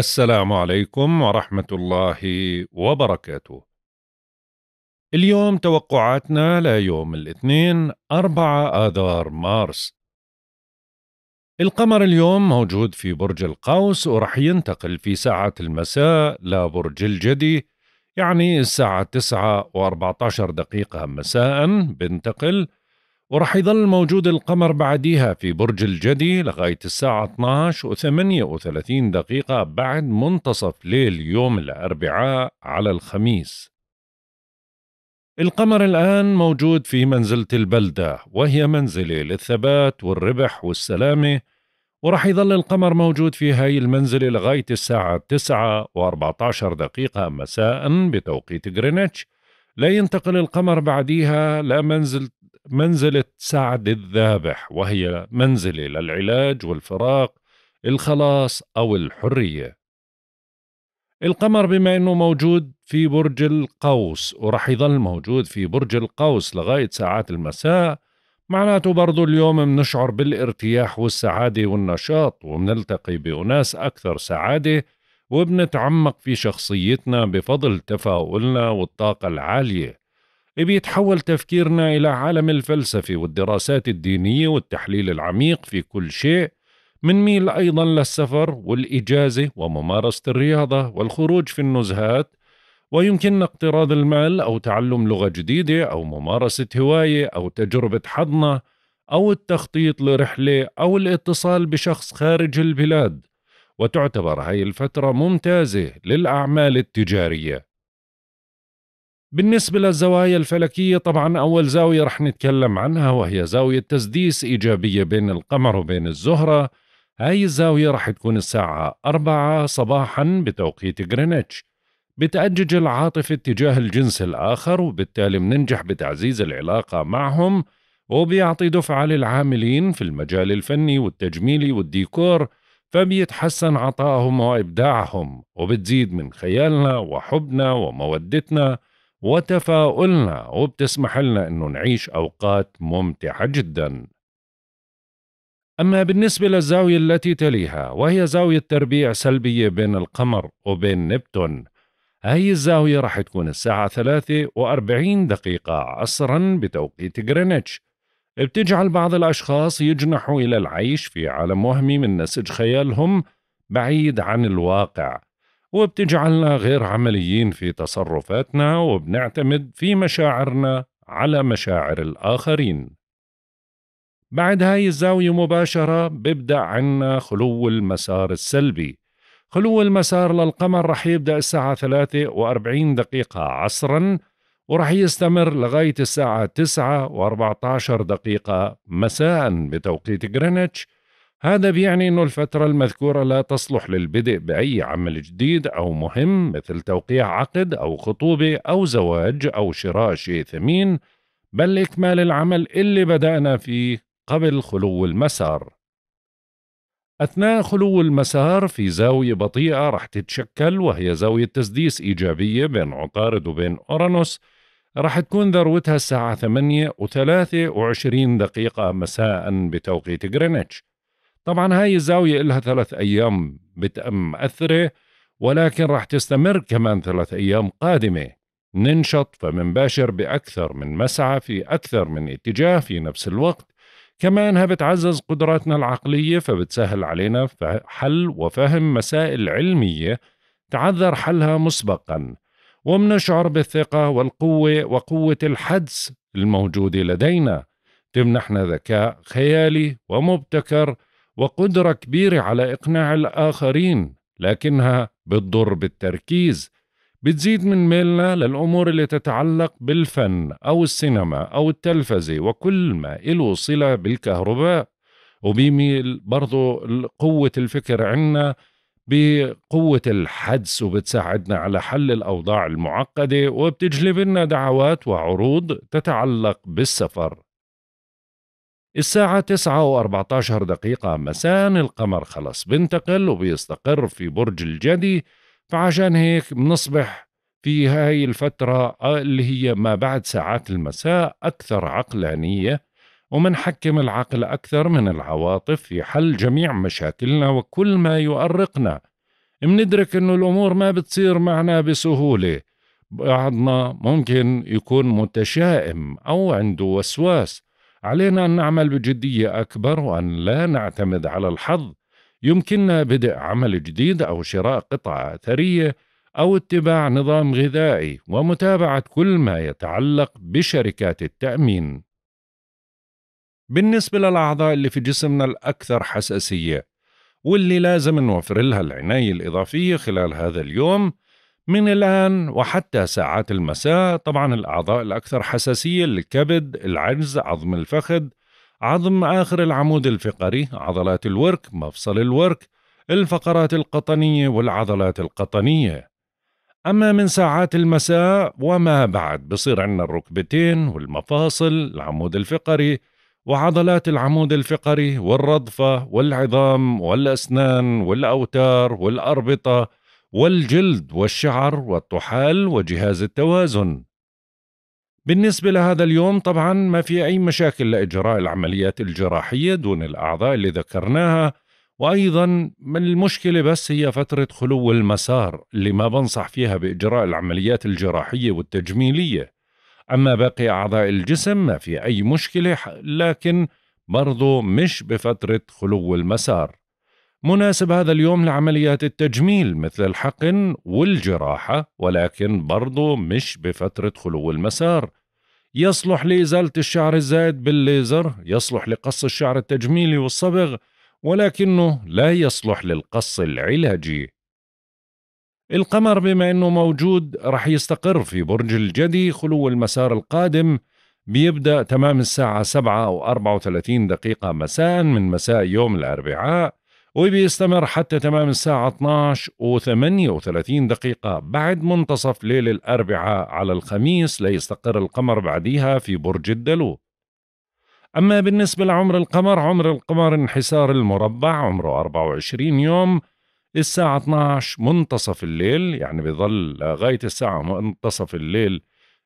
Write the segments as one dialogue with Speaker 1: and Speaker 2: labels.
Speaker 1: السلام عليكم ورحمة الله وبركاته. اليوم توقعاتنا ليوم الاثنين 4 آذار مارس. القمر اليوم موجود في برج القوس ورح ينتقل في ساعة المساء لبرج الجدي يعني الساعة 9 و14 دقيقة مساء بنتقل وراح يظل موجود القمر بعديها في برج الجدي لغاية الساعة 12 و 38 دقيقة بعد منتصف ليل يوم الأربعاء على الخميس القمر الآن موجود في منزلة البلدة وهي منزلة للثبات والربح والسلامة وراح يظل القمر موجود في هاي المنزلة لغاية الساعة 9 و14 دقيقة مساء بتوقيت غرينتش لا ينتقل القمر بعديها لمنزله منزلة سعد الذابح وهي منزلة للعلاج والفراق الخلاص أو الحرية القمر بما أنه موجود في برج القوس ورح يظل موجود في برج القوس لغاية ساعات المساء معناته برضو اليوم منشعر بالارتياح والسعادة والنشاط ومنلتقي بأناس أكثر سعادة وبنتعمق في شخصيتنا بفضل تفاؤلنا والطاقة العالية بيتحول تفكيرنا إلى عالم الفلسفة والدراسات الدينية والتحليل العميق في كل شيء منميل أيضا للسفر والإجازة وممارسة الرياضة والخروج في النزهات ويمكننا اقتراض المال أو تعلم لغة جديدة أو ممارسة هواية أو تجربة حضنة أو التخطيط لرحلة أو الاتصال بشخص خارج البلاد وتعتبر هاي الفترة ممتازة للأعمال التجارية بالنسبة للزوايا الفلكية طبعا أول زاوية رح نتكلم عنها وهي زاوية تسديس إيجابية بين القمر وبين الزهرة هاي الزاوية رح تكون الساعة أربعة صباحا بتوقيت غرينتش بتأجج العاطفة اتجاه الجنس الآخر وبالتالي مننجح بتعزيز العلاقة معهم وبيعطي دفعة للعاملين في المجال الفني والتجميلي والديكور فبيتحسن عطائهم وإبداعهم وبتزيد من خيالنا وحبنا ومودتنا وتفاؤلنا وبتسمح لنا انه نعيش اوقات ممتعه جدا. اما بالنسبه للزاويه التي تليها وهي زاويه تربيع سلبيه بين القمر وبين نبتون. هاي الزاويه راح تكون الساعه ثلاثة وأربعين دقيقه عصرا بتوقيت غرينتش. بتجعل بعض الاشخاص يجنحوا الى العيش في عالم وهمي من نسج خيالهم بعيد عن الواقع. وبتجعلنا غير عمليين في تصرفاتنا وبنعتمد في مشاعرنا على مشاعر الآخرين بعد هاي الزاوية مباشرة ببدأ عنا خلو المسار السلبي خلو المسار للقمر رح يبدأ الساعة 3 و40 دقيقة عصرا ورح يستمر لغاية الساعة 9 و14 دقيقة مساء بتوقيت غرينتش هذا بيعني أنه الفترة المذكورة لا تصلح للبدء بأي عمل جديد أو مهم مثل توقيع عقد أو خطوبة أو زواج أو شراء شيء ثمين بل إكمال العمل اللي بدأنا فيه قبل خلو المسار أثناء خلو المسار في زاوية بطيئة رح تتشكل وهي زاوية تسديس إيجابية بين عطارد وبين أورانوس رح تكون ذروتها الساعة 8 و23 دقيقة مساء بتوقيت غرينتش طبعا هاي الزاوية إلها ثلاث أيام أثرة ولكن راح تستمر كمان ثلاث أيام قادمة ننشط فمنباشر بأكثر من مسعى في أكثر من اتجاه في نفس الوقت كمانها بتعزز قدراتنا العقلية فبتسهل علينا حل وفهم مسائل علمية تعذر حلها مسبقا ومنشعر بالثقة والقوة وقوة الحدس الموجودة لدينا تمنحنا ذكاء خيالي ومبتكر وقدرة كبيرة على إقناع الآخرين لكنها بتضر بالتركيز بتزيد من ميلنا للأمور اللي تتعلق بالفن أو السينما أو التلفزة وكل ما إله صلة بالكهرباء وبيميل برضو قوة الفكر عنا بقوة الحدس وبتساعدنا على حل الأوضاع المعقدة وبتجلب لنا دعوات وعروض تتعلق بالسفر الساعة تسعة وأربعتاشر دقيقة مساء القمر خلص بنتقل وبيستقر في برج الجدي فعشان هيك بنصبح في هاي الفترة اللي هي ما بعد ساعات المساء أكثر عقلانية ومنحكم العقل أكثر من العواطف في حل جميع مشاكلنا وكل ما يؤرقنا مندرك أنه الأمور ما بتصير معنا بسهولة بعضنا ممكن يكون متشائم أو عنده وسواس علينا أن نعمل بجدية أكبر وأن لا نعتمد على الحظ يمكننا بدء عمل جديد أو شراء قطعة أثرية أو اتباع نظام غذائي ومتابعة كل ما يتعلق بشركات التأمين. بالنسبة للأعضاء اللي في جسمنا الأكثر حساسية واللي لازم نوفر لها العناية الإضافية خلال هذا اليوم من الآن وحتى ساعات المساء طبعا الأعضاء الأكثر حساسية الكبد العجز عظم الفخذ عظم آخر العمود الفقري عضلات الورك مفصل الورك الفقرات القطنية والعضلات القطنية أما من ساعات المساء وما بعد بصير عندنا الركبتين والمفاصل العمود الفقري وعضلات العمود الفقري والرضفة والعظام والأسنان والأوتار والأربطة والجلد والشعر والطحال وجهاز التوازن بالنسبة لهذا اليوم طبعا ما في أي مشاكل لإجراء العمليات الجراحية دون الأعضاء اللي ذكرناها وأيضا المشكلة بس هي فترة خلو المسار اللي ما بنصح فيها بإجراء العمليات الجراحية والتجميلية أما باقي أعضاء الجسم ما في أي مشكلة لكن برضو مش بفترة خلو المسار مناسب هذا اليوم لعمليات التجميل مثل الحقن والجراحة ولكن برضو مش بفترة خلو المسار يصلح لإزالة الشعر الزائد بالليزر يصلح لقص الشعر التجميلي والصبغ ولكنه لا يصلح للقص العلاجي القمر بما أنه موجود رح يستقر في برج الجدي خلو المسار القادم بيبدأ تمام الساعة 7 أو 34 دقيقة مساء من مساء يوم الأربعاء وبيستمر حتى تمام الساعة 12 و 38 دقيقة بعد منتصف ليل الأربعاء على الخميس ليستقر القمر بعديها في برج الدلو أما بالنسبة لعمر القمر عمر القمر انحسار المربع عمره 24 يوم الساعة 12 منتصف الليل يعني بيظل لغاية الساعة منتصف الليل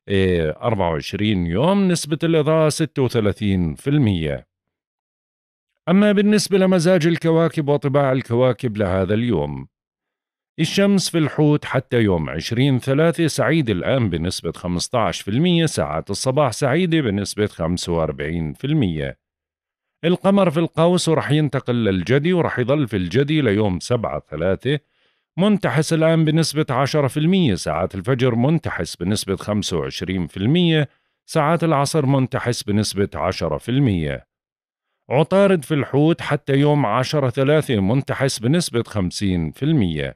Speaker 1: 24 آه، يوم نسبة الإضاءة 36% أما بالنسبة لمزاج الكواكب وطباع الكواكب لهذا اليوم الشمس في الحوت حتى يوم 20 ثلاثة سعيد الآن بنسبة 15% ساعات الصباح سعيدة بنسبة 45% القمر في القوس ورح ينتقل للجدي ورح يظل في الجدي ليوم 7 ثلاثة منتحس الآن بنسبة 10% ساعات الفجر منتحس بنسبة 25% ساعات العصر منتحس بنسبة 10% عطارد في الحوت حتى يوم 10 ثلاثة منتحس بنسبة 50%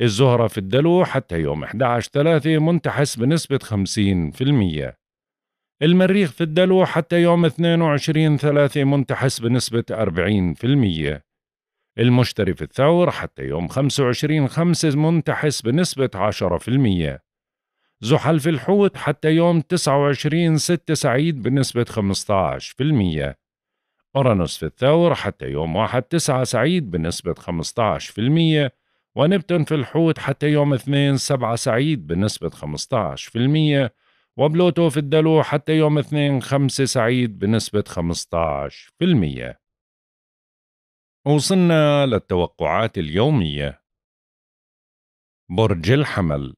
Speaker 1: الزهرة في الدلو حتى يوم 11 ثلاثة منتحس بنسبة 50% المريخ في الدلو حتى يوم 22 ثلاثة منتحس بنسبة 40% المشتري في الثور حتى يوم 25 خمسة منتحس بنسبة 10% زحل في الحوت حتى يوم 29 6 سعيد بنسبة المية أورانوس في الثور حتى يوم واحد تسعة سعيد بنسبة 15% ونبتون في الحوت حتى يوم اثنين سبعة سعيد بنسبة 15% وبلوتو في الدلو حتى يوم اثنين خمسة سعيد بنسبة 15% وصلنا للتوقعات اليومية برج الحمل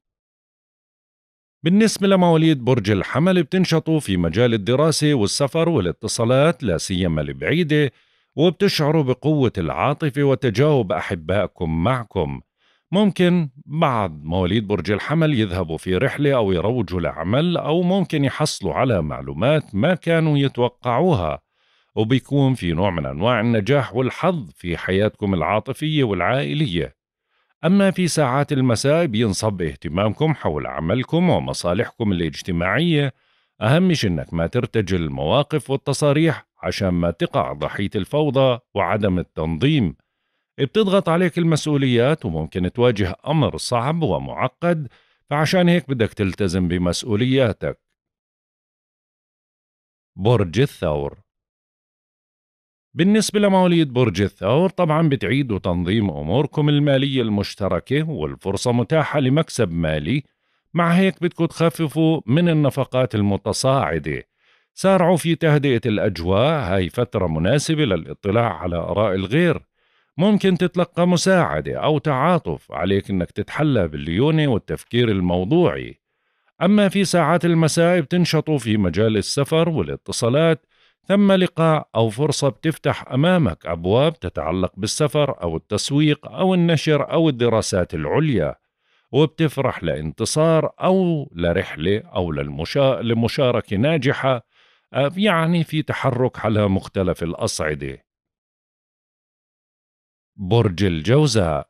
Speaker 1: بالنسبة لمواليد برج الحمل بتنشطوا في مجال الدراسة والسفر والاتصالات لا سيما البعيدة وبتشعروا بقوة العاطفة وتجاوب أحبائكم معكم ممكن بعض مواليد برج الحمل يذهبوا في رحلة أو يروجوا لعمل أو ممكن يحصلوا على معلومات ما كانوا يتوقعوها وبيكون في نوع من أنواع النجاح والحظ في حياتكم العاطفية والعائلية أما في ساعات المساء بينصب اهتمامكم حول عملكم ومصالحكم الاجتماعية أهم شيء إنك ما ترتجل المواقف والتصاريح عشان ما تقع ضحية الفوضى وعدم التنظيم بتضغط عليك المسؤوليات وممكن تواجه أمر صعب ومعقد فعشان هيك بدك تلتزم بمسؤولياتك برج الثور بالنسبة لمواليد برج الثور طبعا بتعيدوا تنظيم أموركم المالية المشتركة والفرصة متاحة لمكسب مالي مع هيك بدكم تخففوا من النفقات المتصاعدة سارعوا في تهدئة الأجواء هاي فترة مناسبة للاطلاع على آراء الغير ممكن تتلقى مساعدة أو تعاطف عليك أنك تتحلى بالليونة والتفكير الموضوعي أما في ساعات المساء بتنشطوا في مجال السفر والاتصالات ثم لقاء أو فرصة بتفتح أمامك أبواب تتعلق بالسفر أو التسويق أو النشر أو الدراسات العليا وبتفرح لانتصار أو لرحلة أو للمشا... لمشاركة ناجحة آه، يعني في تحرك على مختلف الأصعدة برج الجوزاء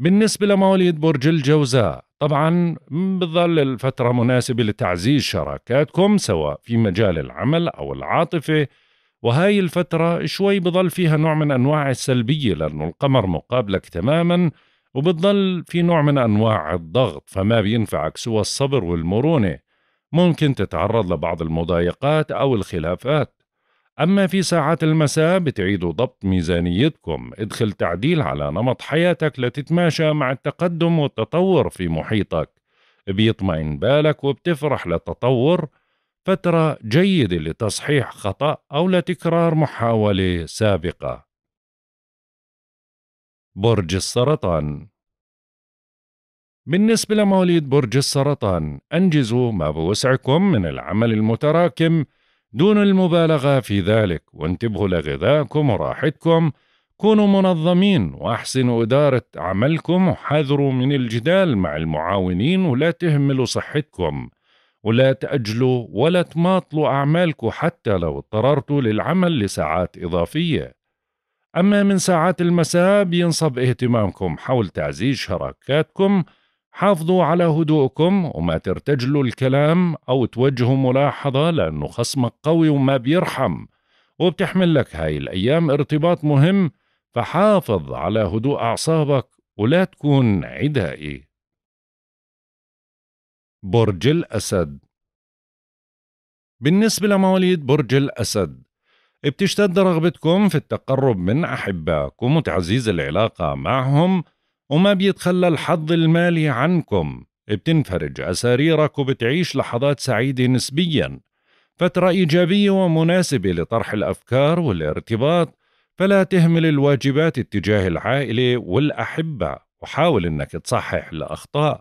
Speaker 1: بالنسبة لمواليد برج الجوزاء طبعا بظل الفترة مناسبة لتعزيز شراكاتكم سواء في مجال العمل أو العاطفة وهاي الفترة شوي بظل فيها نوع من أنواع السلبية لأنه القمر مقابلك تماما وبتضل في نوع من أنواع الضغط فما بينفعك سوى الصبر والمرونة ممكن تتعرض لبعض المضايقات أو الخلافات أما في ساعات المساء بتعيدوا ضبط ميزانيتكم ادخل تعديل على نمط حياتك لتتماشى مع التقدم والتطور في محيطك بيطمئن بالك وبتفرح للتطور فترة جيدة لتصحيح خطأ أو لتكرار محاولة سابقة برج السرطان بالنسبة لمواليد برج السرطان أنجزوا ما بوسعكم من العمل المتراكم دون المبالغة في ذلك وانتبهوا لغذائكم وراحتكم كونوا منظمين وأحسنوا إدارة عملكم وحذروا من الجدال مع المعاونين ولا تهملوا صحتكم ولا تأجلوا ولا تماطلوا أعمالكم حتى لو اضطررتوا للعمل لساعات إضافية أما من ساعات المساء بينصب اهتمامكم حول تعزيز شراكاتكم حافظوا على هدوءكم وما ترتجلوا الكلام أو توجهوا ملاحظة لأنه خصمك قوي وما بيرحم وبتحمل لك هاي الأيام ارتباط مهم فحافظ على هدوء أعصابك ولا تكون عدائي برج الأسد بالنسبة لمواليد برج الأسد بتشتد رغبتكم في التقرب من أحبائكم وتعزيز العلاقة معهم وما بيتخلى الحظ المالي عنكم بتنفرج أساريرك وبتعيش لحظات سعيدة نسبيا فترة إيجابية ومناسبة لطرح الأفكار والارتباط فلا تهمل الواجبات اتجاه العائلة والأحبة وحاول أنك تصحح الأخطاء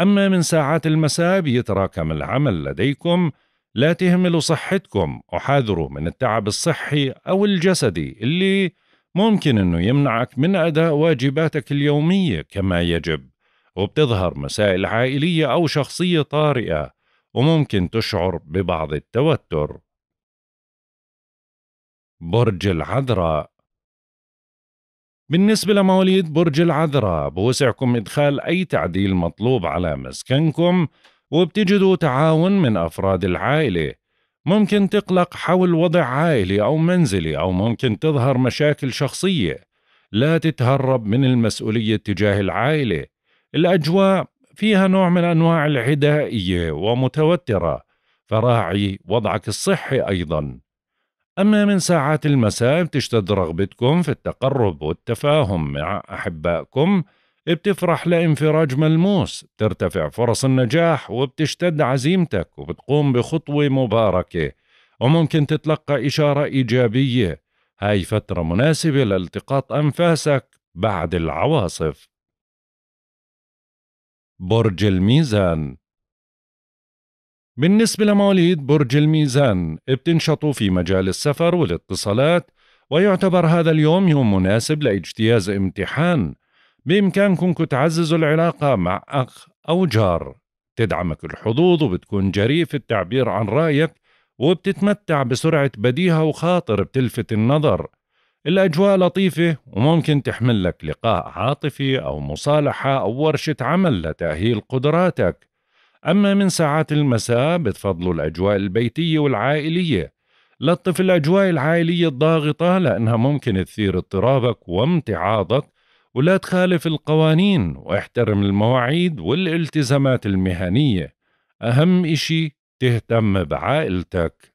Speaker 1: أما من ساعات المساء بيتراكم العمل لديكم لا تهملوا صحتكم وحاذروا من التعب الصحي أو الجسدي اللي ممكن أنه يمنعك من أداء واجباتك اليومية كما يجب وبتظهر مسائل عائلية أو شخصية طارئة وممكن تشعر ببعض التوتر برج العذراء بالنسبة لمواليد برج العذراء بوسعكم إدخال أي تعديل مطلوب على مسكنكم وبتجدوا تعاون من أفراد العائلة ممكن تقلق حول وضع عائلي أو منزلي أو ممكن تظهر مشاكل شخصية لا تتهرب من المسؤولية تجاه العائلة الأجواء فيها نوع من أنواع العدائية ومتوترة فراعي وضعك الصحي أيضاً أما من ساعات المساء بتشتد رغبتكم في التقرب والتفاهم مع أحبائكم بتفرح لانفراج ملموس بترتفع فرص النجاح وبتشتد عزيمتك وبتقوم بخطوة مباركة وممكن تتلقى إشارة إيجابية هاي فترة مناسبة لالتقاط أنفاسك بعد العواصف برج الميزان بالنسبة لمواليد برج الميزان بتنشطوا في مجال السفر والاتصالات ويعتبر هذا اليوم يوم مناسب لاجتياز امتحان بإمكانكم تعززوا العلاقة مع أخ أو جار تدعمك الحظوظ وبتكون جريء في التعبير عن رأيك وبتتمتع بسرعة بديهة وخاطر بتلفت النظر الأجواء لطيفة وممكن تحمل لك لقاء عاطفي أو مصالحة أو ورشة عمل لتأهيل قدراتك أما من ساعات المساء بتفضلوا الأجواء البيتية والعائلية لطف الأجواء العائلية الضاغطة لأنها ممكن تثير اضطرابك وامتعاضك ولا تخالف القوانين واحترم المواعيد والالتزامات المهنية أهم إشي تهتم بعائلتك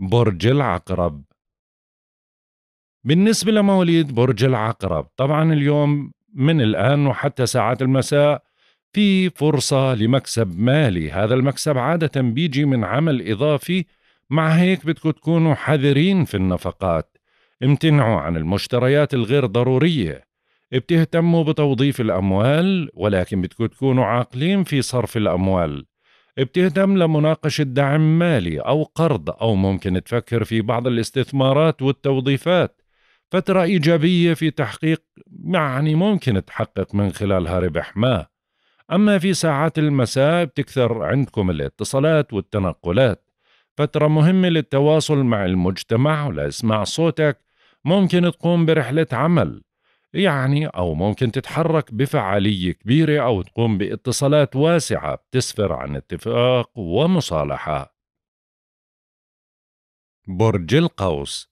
Speaker 1: برج العقرب بالنسبة لمواليد برج العقرب طبعا اليوم من الآن وحتى ساعات المساء في فرصة لمكسب مالي هذا المكسب عادة بيجي من عمل إضافي مع هيك بدكم تكونوا حذرين في النفقات امتنعوا عن المشتريات الغير ضرورية بتهتموا بتوظيف الأموال ولكن بدكم تكونوا عاقلين في صرف الأموال بتهتم لمناقشة دعم مالي أو قرض أو ممكن تفكر في بعض الاستثمارات والتوظيفات فترة إيجابية في تحقيق يعني ممكن تحقق من خلالها ربح ما أما في ساعات المساء بتكثر عندكم الاتصالات والتنقلات فترة مهمة للتواصل مع المجتمع ولإسماع صوتك ممكن تقوم برحلة عمل يعني أو ممكن تتحرك بفعالية كبيرة أو تقوم باتصالات واسعة بتسفر عن اتفاق ومصالحة برج القوس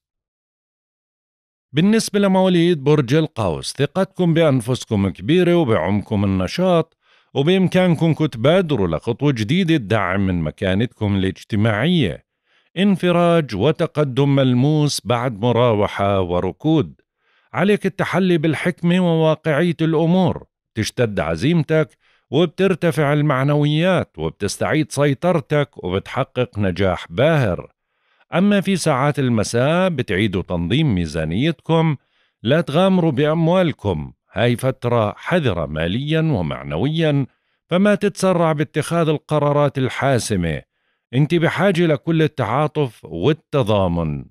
Speaker 1: بالنسبة لمواليد برج القوس ثقتكم بأنفسكم كبيرة وبعمكم النشاط وبإمكانكم تبادروا لخطوة جديدة تدعم من مكانتكم الاجتماعية انفراج وتقدم ملموس بعد مراوحة وركود عليك التحلي بالحكمة وواقعية الأمور تشتد عزيمتك وبترتفع المعنويات وبتستعيد سيطرتك وبتحقق نجاح باهر أما في ساعات المساء بتعيدوا تنظيم ميزانيتكم لا تغامروا بأموالكم هاي فترة حذرة ماليا ومعنويا فما تتسرع باتخاذ القرارات الحاسمة انت بحاجه لكل التعاطف والتضامن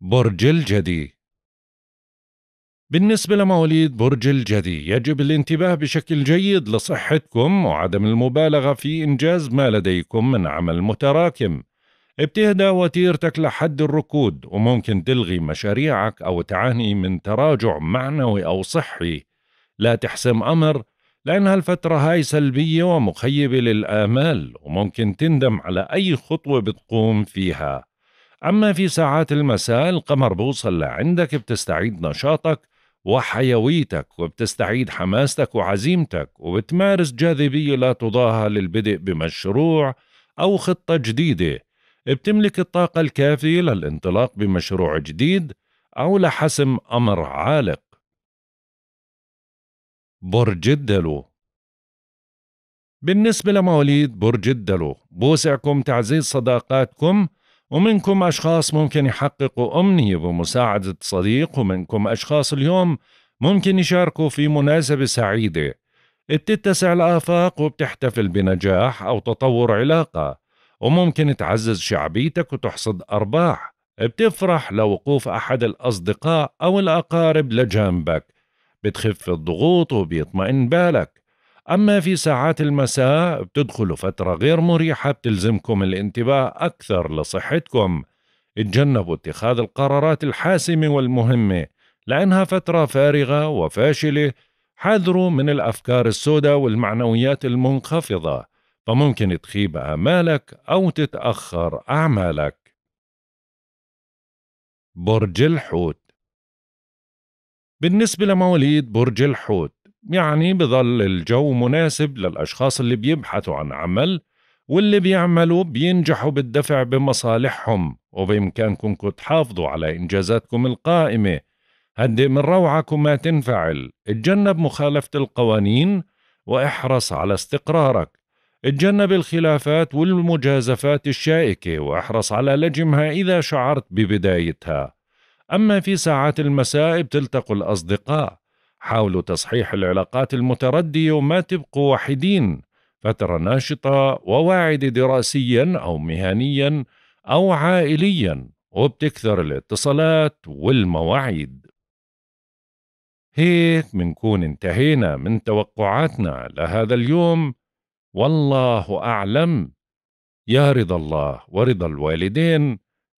Speaker 1: برج الجدي بالنسبة لمواليد برج الجدي يجب الانتباه بشكل جيد لصحتكم وعدم المبالغة في إنجاز ما لديكم من عمل متراكم ابتهدى وتيرتك لحد الركود وممكن تلغي مشاريعك أو تعاني من تراجع معنوي أو صحي لا تحسم أمر لأن هالفترة هاي سلبية ومخيبة للآمال وممكن تندم على أي خطوة بتقوم فيها أما في ساعات المساء القمر بوصل لعندك بتستعيد نشاطك وحيويتك وبتستعيد حماستك وعزيمتك وبتمارس جاذبية لا تضاهى للبدء بمشروع أو خطة جديدة بتملك الطاقة الكافية للانطلاق بمشروع جديد أو لحسم أمر عالق برج الدلو بالنسبة لمواليد برج الدلو بوسعكم تعزيز صداقاتكم ومنكم أشخاص ممكن يحققوا أمنية بمساعدة صديق ومنكم أشخاص اليوم ممكن يشاركوا في مناسبة سعيدة بتتسع الآفاق وبتحتفل بنجاح أو تطور علاقة وممكن تعزز شعبيتك وتحصد أرباح بتفرح لوقوف أحد الأصدقاء أو الأقارب لجانبك بتخف الضغوط وبيطمئن بالك أما في ساعات المساء بتدخلوا فترة غير مريحة بتلزمكم الانتباه أكثر لصحتكم اتجنبوا اتخاذ القرارات الحاسمة والمهمة لأنها فترة فارغة وفاشلة حذروا من الأفكار السوداء والمعنويات المنخفضة فممكن تخيب آمالك أو تتأخر أعمالك برج الحوت بالنسبة لمواليد برج الحوت يعني بظل الجو مناسب للأشخاص اللي بيبحثوا عن عمل واللي بيعملوا بينجحوا بالدفع بمصالحهم وبإمكانكم تحافظوا على إنجازاتكم القائمة هدئ من روعك وما تنفعل اتجنب مخالفة القوانين واحرص على استقرارك اتجنب الخلافات والمجازفات الشائكة واحرص على لجمها إذا شعرت ببدايتها أما في ساعات المساء بتلتقوا الأصدقاء حاولوا تصحيح العلاقات المتردية وما تبقوا وحيدين فترة ناشطة وواعدة دراسيا أو مهنيا أو عائليا وبتكثر الاتصالات والمواعيد هيك منكون انتهينا من توقعاتنا لهذا اليوم والله أعلم يا رضا الله ورضا الوالدين